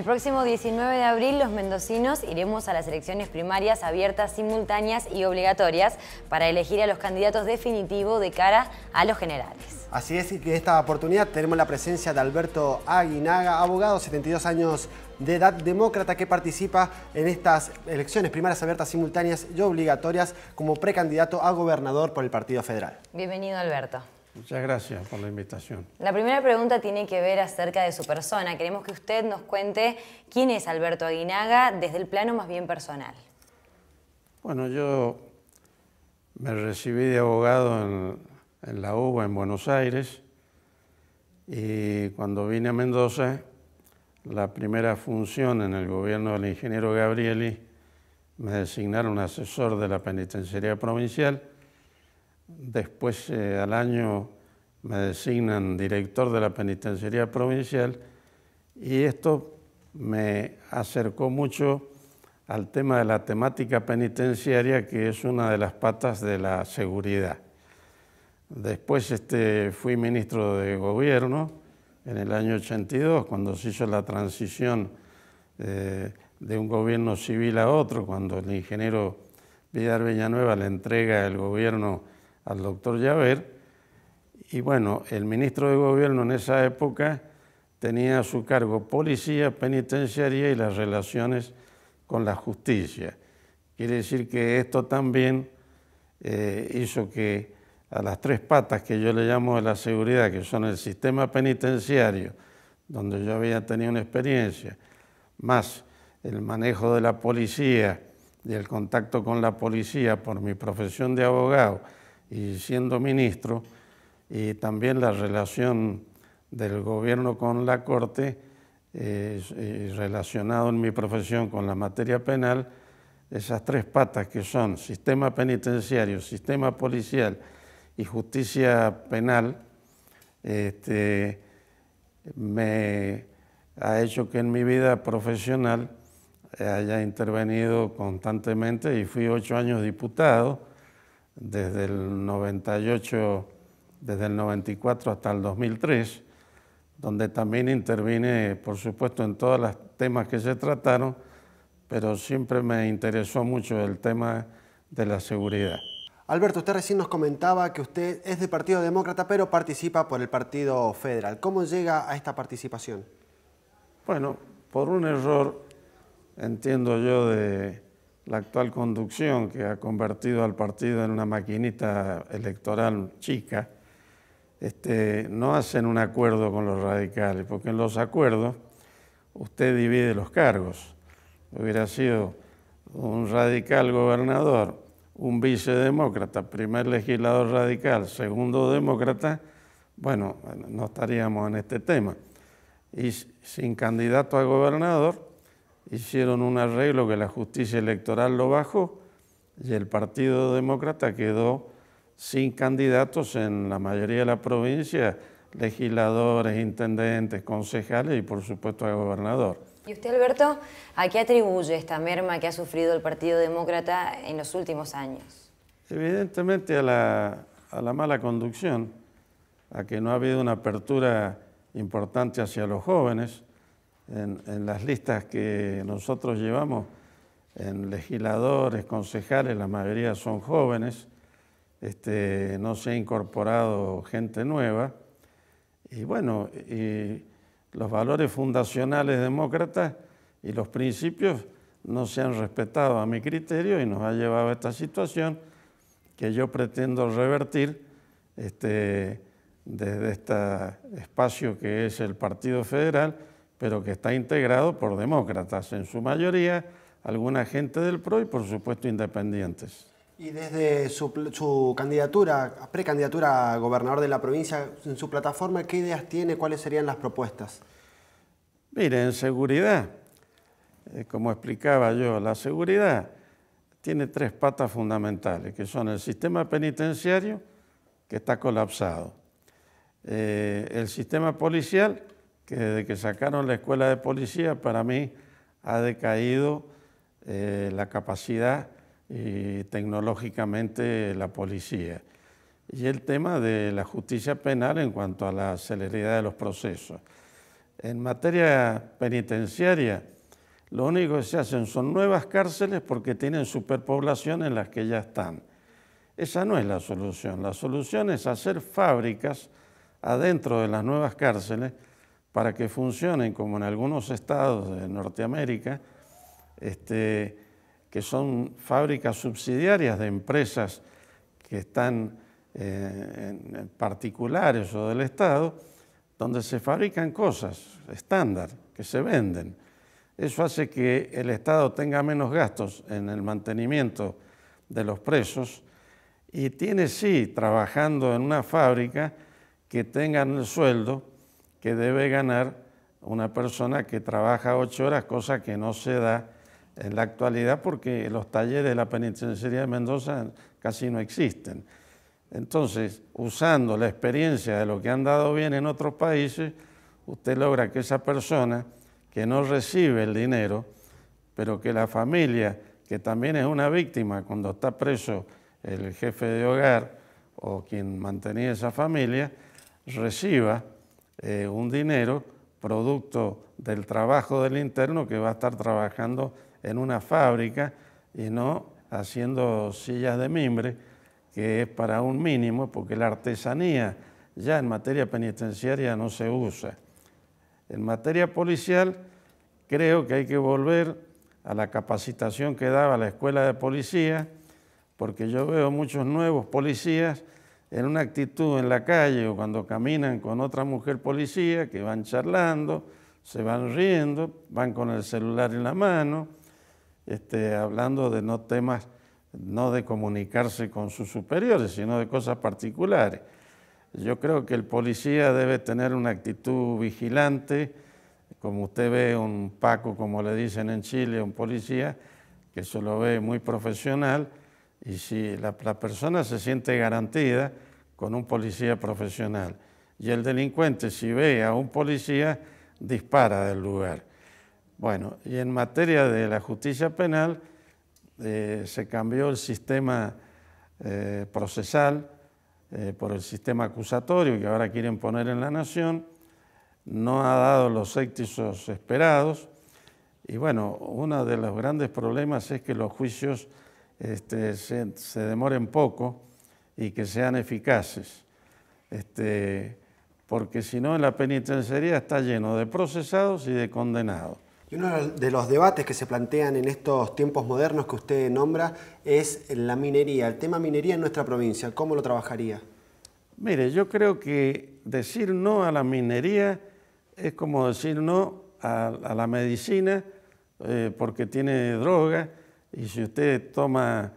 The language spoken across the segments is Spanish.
El próximo 19 de abril los mendocinos iremos a las elecciones primarias abiertas, simultáneas y obligatorias para elegir a los candidatos definitivos de cara a los generales. Así es, y que esta oportunidad tenemos la presencia de Alberto Aguinaga, abogado, 72 años de edad demócrata que participa en estas elecciones primarias abiertas, simultáneas y obligatorias como precandidato a gobernador por el Partido Federal. Bienvenido, Alberto. Muchas gracias por la invitación. La primera pregunta tiene que ver acerca de su persona. Queremos que usted nos cuente quién es Alberto Aguinaga desde el plano más bien personal. Bueno, yo me recibí de abogado en, la UBA en Buenos Aires y cuando vine a Mendoza, la primera función en el gobierno del ingeniero Gabrieli, me designaron asesor de la penitenciaría provincial Después, eh, al año, me designan director de la Penitenciaría Provincial y esto me acercó mucho al tema de la temática penitenciaria, que es una de las patas de la seguridad. Después este, fui ministro de Gobierno en el año 82, cuando se hizo la transición eh, de un gobierno civil a otro, cuando el ingeniero Vidal Villanueva le entrega el gobierno al doctor Llaver. Y bueno, el ministro de Gobierno en esa época tenía a su cargo policía, penitenciaria y las relaciones con la justicia. Quiere decir que esto también eh, hizo que a las tres patas que yo le llamo de la seguridad, que son el sistema penitenciario, donde yo había tenido una experiencia, más el manejo de la policía y el contacto con la policía por mi profesión de abogado, y siendo ministro, y también la relación del gobierno con la Corte, relacionado en mi profesión con la materia penal, esas tres patas que son sistema penitenciario, sistema policial y justicia penal, este, me ha hecho que en mi vida profesional haya intervenido constantemente y fui ocho años diputado desde el 98, desde el 94 hasta el 2003, donde también intervine, por supuesto, en todos los temas que se trataron, pero siempre me interesó mucho el tema de la seguridad. Alberto, usted recién nos comentaba que usted es de Partido Demócrata, pero participa por el Partido Federal. ¿Cómo llega a esta participación? Bueno, por un error, entiendo yo, de, la actual conducción que ha convertido al partido en una maquinita electoral chica, este, no hacen un acuerdo con los radicales, porque en los acuerdos usted divide los cargos. Hubiera sido un radical gobernador, un vicedemócrata, primer legislador radical, segundo demócrata, bueno, no estaríamos en este tema. Y sin candidato a gobernador, hicieron un arreglo que la justicia electoral lo bajó y el Partido Demócrata quedó sin candidatos en la mayoría de la provincia, legisladores, intendentes, concejales y por supuesto a gobernador. ¿Y usted, Alberto, a qué atribuye esta merma que ha sufrido el Partido Demócrata en los últimos años? Evidentemente a la, a la mala conducción, a que no ha habido una apertura importante hacia los jóvenes, en, las listas que nosotros llevamos, en legisladores, concejales, la mayoría son jóvenes, este, no se ha incorporado gente nueva. Y bueno, los valores fundacionales demócratas y los principios no se han respetado a mi criterio y nos ha llevado a esta situación que yo pretendo revertir este, desde este espacio que es el Partido Federal pero que está integrado por demócratas, en su mayoría alguna gente del PRO y por supuesto independientes. Y desde su, candidatura, precandidatura a gobernador de la provincia, en su plataforma, ¿qué ideas tiene? ¿Cuáles serían las propuestas? Mire, en seguridad, eh, como explicaba yo, la seguridad tiene tres patas fundamentales, que son el sistema penitenciario, que está colapsado, eh, el sistema policial, que desde que sacaron la escuela de policía, para mí ha decaído eh, la capacidad y tecnológicamente la policía. Y el tema de la justicia penal en cuanto a la celeridad de los procesos. En materia penitenciaria, lo único que se hacen son nuevas cárceles porque tienen superpoblación en las que ya están. Esa no es la solución. La solución es hacer fábricas adentro de las nuevas cárceles para que funcionen como en algunos estados de Norteamérica, este, que son fábricas subsidiarias de empresas que están eh, particulares o del Estado, donde se fabrican cosas estándar que se venden. Eso hace que el Estado tenga menos gastos en el mantenimiento de los presos y tiene sí trabajando en una fábrica que tengan el sueldo que debe ganar una persona que trabaja ocho horas, cosa que no se da en la actualidad porque los talleres de la penitenciaría de Mendoza casi no existen. Entonces, usando la experiencia de lo que han dado bien en otros países, usted logra que esa persona que no recibe el dinero, pero que la familia, que también es una víctima cuando está preso el jefe de hogar o quien mantenía esa familia, reciba eh, un dinero producto del trabajo del interno que va a estar trabajando en una fábrica y no haciendo sillas de mimbre, que es para un mínimo, porque la artesanía ya en materia penitenciaria no se usa. En materia policial, creo que hay que volver a la capacitación que daba la escuela de policía, porque yo veo muchos nuevos policías en una actitud en la calle o cuando caminan con otra mujer policía que van charlando, se van riendo, van con el celular en la mano, este, hablando de no temas, no de comunicarse con sus superiores, sino de cosas particulares. Yo creo que el policía debe tener una actitud vigilante, como usted ve un Paco, como le dicen en Chile, un policía, que se lo ve muy profesional, y si la, persona se siente garantida con un policía profesional y el delincuente si ve a un policía dispara del lugar. Bueno, y en materia de la justicia penal eh, se cambió el sistema eh, procesal eh, por el sistema acusatorio que ahora quieren poner en la nación, no ha dado los éxitos esperados y bueno, uno de los grandes problemas es que los juicios este, se, demoren poco y que sean eficaces. Este, porque si no, la penitenciaría está lleno de procesados y de condenados. Y uno de los debates que se plantean en estos tiempos modernos que usted nombra es la minería, el tema minería en nuestra provincia. ¿Cómo lo trabajaría? Mire, yo creo que decir no a la minería es como decir no a, la medicina eh, porque tiene droga y si usted toma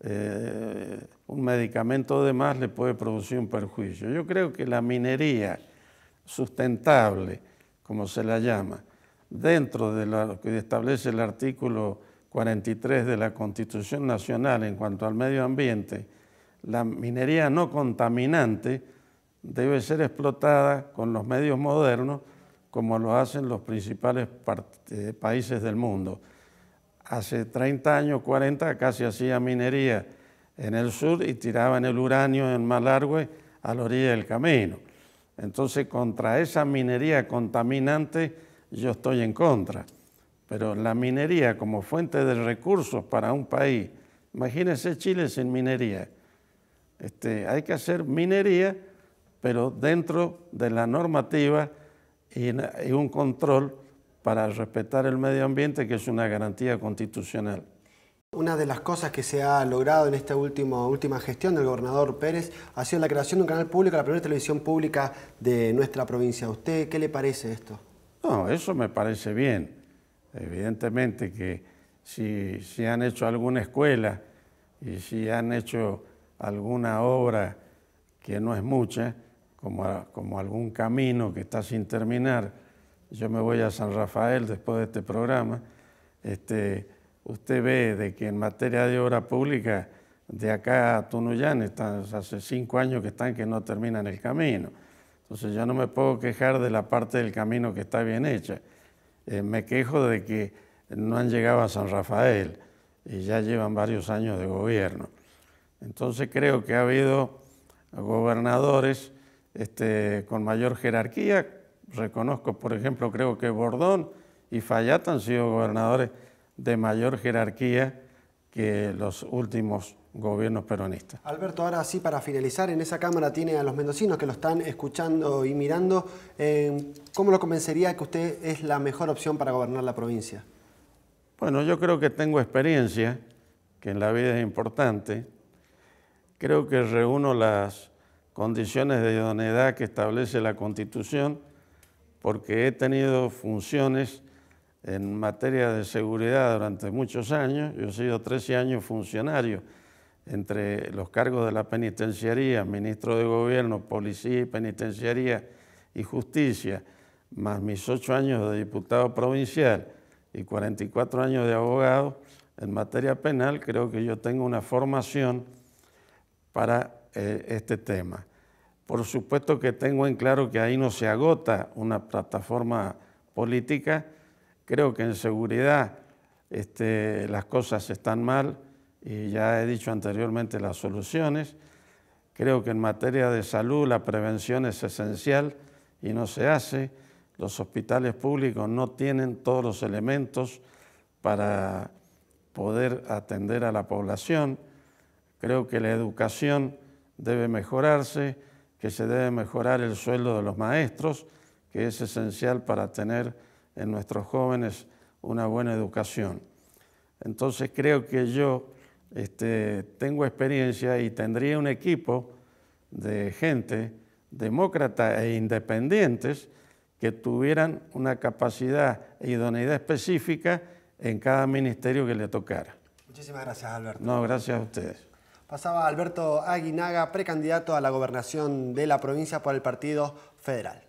eh, un medicamento de más le puede producir un perjuicio. Yo creo que la minería sustentable, como se la llama, dentro de lo que establece el artículo 43 de la Constitución Nacional en cuanto al medio ambiente, la minería no contaminante debe ser explotada con los medios modernos como lo hacen los principales eh, países del mundo hace 30 años, 40, casi hacía minería en el sur y tiraban el uranio en Malargüe a la orilla del camino. Entonces, contra esa minería contaminante yo estoy en contra. Pero la minería como fuente de recursos para un país, imagínense Chile sin minería. Este, hay que hacer minería, pero dentro de la normativa y un control para respetar el medio ambiente, que es una garantía constitucional. Una de las cosas que se ha logrado en esta última gestión del gobernador Pérez ha sido la creación de un canal público, la primera televisión pública de nuestra provincia. usted qué le parece esto? No, eso me parece bien. Evidentemente que si, han hecho alguna escuela y si han hecho alguna obra que no es mucha, como, como algún camino que está sin terminar, yo me voy a San Rafael después de este programa, este, usted ve de que en materia de obra pública de acá a Tunuyán están, hace cinco años que están que no terminan el camino. Entonces yo no me puedo quejar de la parte del camino que está bien hecha. Eh, me quejo de que no han llegado a San Rafael y ya llevan varios años de gobierno. Entonces creo que ha habido gobernadores este, con mayor jerarquía, reconozco, por ejemplo, creo que Bordón y Fayat han sido gobernadores de mayor jerarquía que los últimos gobiernos peronistas. Alberto, ahora sí, para finalizar, en esa Cámara tiene a los mendocinos que lo están escuchando y mirando. Eh, ¿Cómo lo convencería que usted es la mejor opción para gobernar la provincia? Bueno, yo creo que tengo experiencia, que en la vida es importante. Creo que reúno las condiciones de idoneidad que establece la Constitución porque he tenido funciones en materia de seguridad durante muchos años. Yo he sido 13 años funcionario entre los cargos de la penitenciaría, ministro de gobierno, policía y penitenciaría y justicia, más mis ocho años de diputado provincial y 44 años de abogado en materia penal, creo que yo tengo una formación para eh, este tema. Por supuesto que tengo en claro que ahí no se agota una plataforma política. Creo que en seguridad este, las cosas están mal y ya he dicho anteriormente las soluciones. Creo que en materia de salud la prevención es esencial y no se hace. Los hospitales públicos no tienen todos los elementos para poder atender a la población. Creo que la educación debe mejorarse que se debe mejorar el sueldo de los maestros, que es esencial para tener en nuestros jóvenes una buena educación. Entonces creo que yo este, tengo experiencia y tendría un equipo de gente demócrata e independientes que tuvieran una capacidad e idoneidad específica en cada ministerio que le tocara. Muchísimas gracias, Alberto. No, gracias a ustedes. Pasaba Alberto Aguinaga, precandidato a la gobernación de la provincia por el Partido Federal.